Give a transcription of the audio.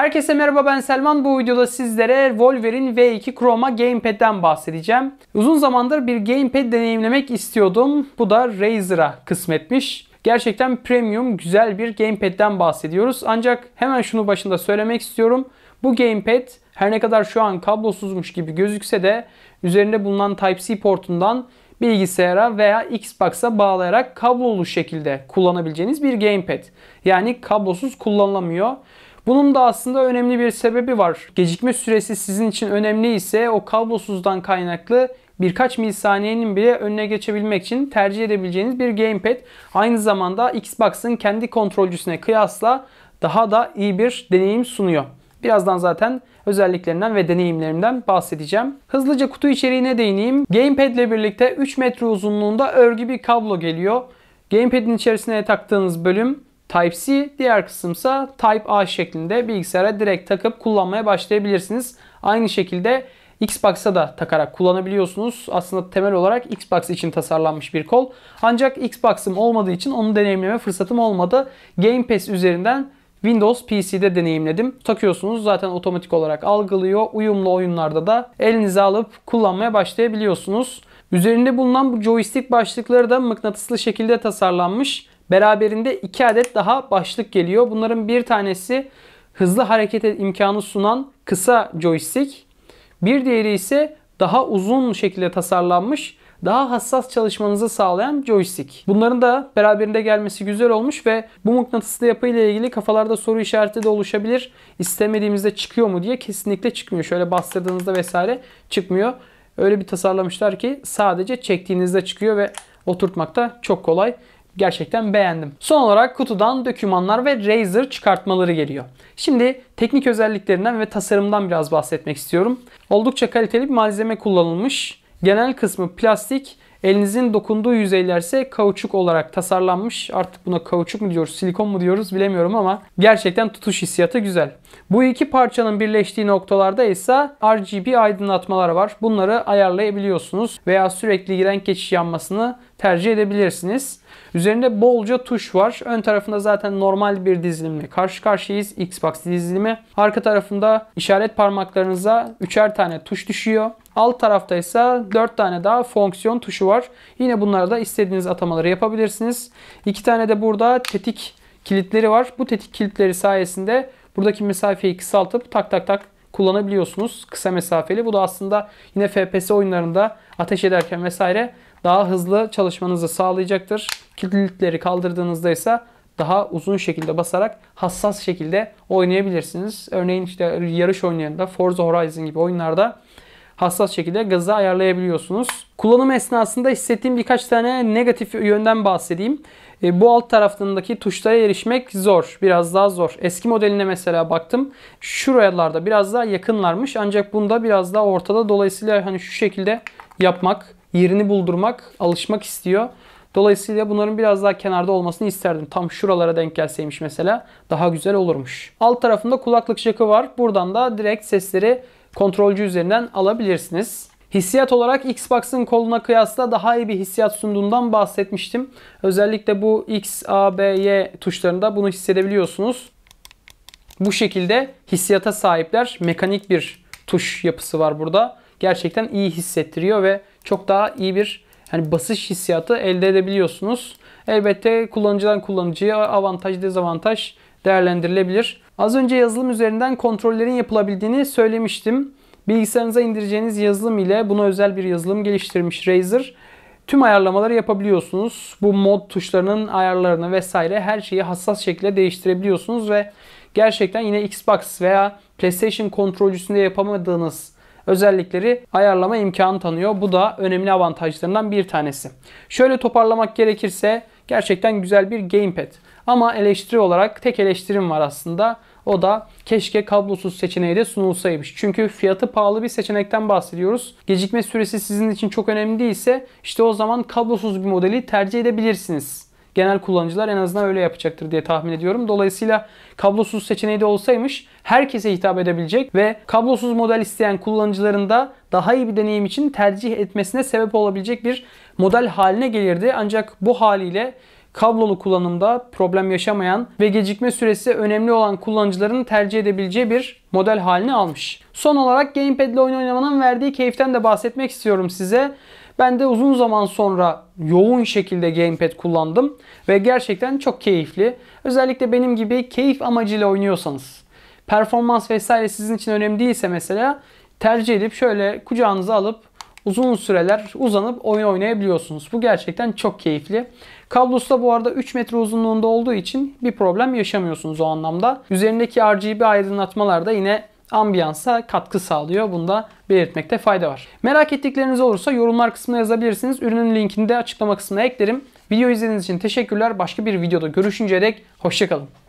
Herkese merhaba ben Selman. Bu videoda sizlere Wolverine V2 Chroma Gamepad'den bahsedeceğim. Uzun zamandır bir gamepad deneyimlemek istiyordum. Bu da Razer'a kısmetmiş. Gerçekten premium güzel bir gamepad'den bahsediyoruz. Ancak hemen şunu başında söylemek istiyorum. Bu gamepad her ne kadar şu an kablosuzmuş gibi gözükse de üzerinde bulunan Type-C portundan bilgisayara veya Xbox'a bağlayarak kablolu şekilde kullanabileceğiniz bir gamepad. Yani kablosuz kullanılamıyor. Bunun da aslında önemli bir sebebi var. Gecikme süresi sizin için önemli ise o kablosuzdan kaynaklı birkaç milisaniyenin bile önüne geçebilmek için tercih edebileceğiniz bir gamepad. Aynı zamanda Xbox'ın kendi kontrolcüsüne kıyasla daha da iyi bir deneyim sunuyor. Birazdan zaten özelliklerinden ve deneyimlerimden bahsedeceğim. Hızlıca kutu içeriğine değineyim. Gamepad ile birlikte 3 metre uzunluğunda örgü bir kablo geliyor. Gamepad'in içerisine taktığınız bölüm Type-C, diğer kısımsa Type-A şeklinde bilgisayara direkt takıp kullanmaya başlayabilirsiniz. Aynı şekilde Xbox'a da takarak kullanabiliyorsunuz. Aslında temel olarak Xbox için tasarlanmış bir kol. Ancak Xbox'ım olmadığı için onu deneyimleme fırsatım olmadı. Game Pass üzerinden Windows PC'de deneyimledim. Takıyorsunuz zaten otomatik olarak algılıyor. Uyumlu oyunlarda da elinize alıp kullanmaya başlayabiliyorsunuz. Üzerinde bulunan bu joystick başlıkları da mıknatıslı şekilde tasarlanmış. Beraberinde iki adet daha başlık geliyor. Bunların bir tanesi hızlı hareket imkanı sunan kısa joystick. Bir diğeri ise daha uzun şekilde tasarlanmış, daha hassas çalışmanızı sağlayan joystick. Bunların da beraberinde gelmesi güzel olmuş ve bu mıknatıslı yapıyla ilgili kafalarda soru işareti de oluşabilir. İstemediğimizde çıkıyor mu diye kesinlikle çıkmıyor. Şöyle bastırdığınızda vesaire çıkmıyor. Öyle bir tasarlamışlar ki sadece çektiğinizde çıkıyor ve oturtmakta çok kolay. Gerçekten beğendim. Son olarak kutudan dökümanlar ve Razer çıkartmaları geliyor. Şimdi teknik özelliklerinden ve tasarımdan biraz bahsetmek istiyorum. Oldukça kaliteli bir malzeme kullanılmış. Genel kısmı plastik Elinizin dokunduğu yüzeyler ise kauçuk olarak tasarlanmış. Artık buna kauçuk mu diyoruz, silikon mu diyoruz bilemiyorum ama gerçekten tutuş hissiyatı güzel. Bu iki parçanın birleştiği noktalarda ise RGB aydınlatmalar var. Bunları ayarlayabiliyorsunuz veya sürekli giren geçiş yanmasını tercih edebilirsiniz. Üzerinde bolca tuş var. Ön tarafında zaten normal bir dizilimle karşı karşıyayız. Xbox dizilimi. Arka tarafında işaret parmaklarınıza üçer tane tuş düşüyor. Alt tarafta ise 4 tane daha fonksiyon tuşu var. Yine bunlara da istediğiniz atamaları yapabilirsiniz. 2 tane de burada tetik kilitleri var. Bu tetik kilitleri sayesinde buradaki mesafeyi kısaltıp tak tak tak kullanabiliyorsunuz. Kısa mesafeli. Bu da aslında yine FPS oyunlarında ateş ederken vesaire daha hızlı çalışmanızı sağlayacaktır. Kilitleri kaldırdığınızda ise daha uzun şekilde basarak hassas şekilde oynayabilirsiniz. Örneğin işte yarış oyunlarında Forza Horizon gibi oyunlarda hassas şekilde gazı ayarlayabiliyorsunuz. Kullanım esnasında hissettiğim birkaç tane negatif yönden bahsedeyim. E, bu alt tarafındaki tuşlara erişmek zor. Biraz daha zor. Eski modeline mesela baktım. Şuralarda biraz daha yakınlarmış. Ancak bunda biraz daha ortada. Dolayısıyla hani şu şekilde yapmak, yerini buldurmak, alışmak istiyor. Dolayısıyla bunların biraz daha kenarda olmasını isterdim. Tam şuralara denk gelseymiş mesela daha güzel olurmuş. Alt tarafında kulaklık jack'ı var. Buradan da direkt sesleri kontrolcü üzerinden alabilirsiniz. Hissiyat olarak Xbox'ın koluna kıyasla daha iyi bir hissiyat sunduğundan bahsetmiştim. Özellikle bu X, A, B, Y tuşlarında bunu hissedebiliyorsunuz. Bu şekilde hissiyata sahipler. Mekanik bir tuş yapısı var burada. Gerçekten iyi hissettiriyor ve çok daha iyi bir yani basış hissiyatı elde edebiliyorsunuz. Elbette kullanıcıdan kullanıcıya avantaj dezavantaj değerlendirilebilir. Az önce yazılım üzerinden kontrollerin yapılabildiğini söylemiştim. Bilgisayarınıza indireceğiniz yazılım ile buna özel bir yazılım geliştirmiş Razer. Tüm ayarlamaları yapabiliyorsunuz. Bu mod tuşlarının ayarlarını vesaire her şeyi hassas şekilde değiştirebiliyorsunuz ve gerçekten yine Xbox veya PlayStation kontrolcüsünde yapamadığınız özellikleri ayarlama imkanı tanıyor. Bu da önemli avantajlarından bir tanesi. Şöyle toparlamak gerekirse Gerçekten güzel bir gamepad. Ama eleştiri olarak tek eleştirim var aslında. O da keşke kablosuz seçeneği de sunulsaymış. Çünkü fiyatı pahalı bir seçenekten bahsediyoruz. Gecikme süresi sizin için çok önemli değilse işte o zaman kablosuz bir modeli tercih edebilirsiniz genel kullanıcılar en azından öyle yapacaktır diye tahmin ediyorum. Dolayısıyla kablosuz seçeneği de olsaymış herkese hitap edebilecek ve kablosuz model isteyen kullanıcıların da daha iyi bir deneyim için tercih etmesine sebep olabilecek bir model haline gelirdi. Ancak bu haliyle kablolu kullanımda problem yaşamayan ve gecikme süresi önemli olan kullanıcıların tercih edebileceği bir model halini almış. Son olarak Gamepad ile oyun oynamanın verdiği keyiften de bahsetmek istiyorum size. Ben de uzun zaman sonra yoğun şekilde gamepad kullandım ve gerçekten çok keyifli. Özellikle benim gibi keyif amacıyla oynuyorsanız, performans vesaire sizin için önemli değilse mesela tercih edip şöyle kucağınıza alıp uzun süreler uzanıp oyun oynayabiliyorsunuz. Bu gerçekten çok keyifli. Kablosu da bu arada 3 metre uzunluğunda olduğu için bir problem yaşamıyorsunuz o anlamda. Üzerindeki RGB aydınlatmalar da yine ambiyansa katkı sağlıyor. Bunu da belirtmekte fayda var. Merak ettikleriniz olursa yorumlar kısmına yazabilirsiniz. Ürünün linkini de açıklama kısmına eklerim. Video izlediğiniz için teşekkürler. Başka bir videoda görüşünceye dek hoşçakalın.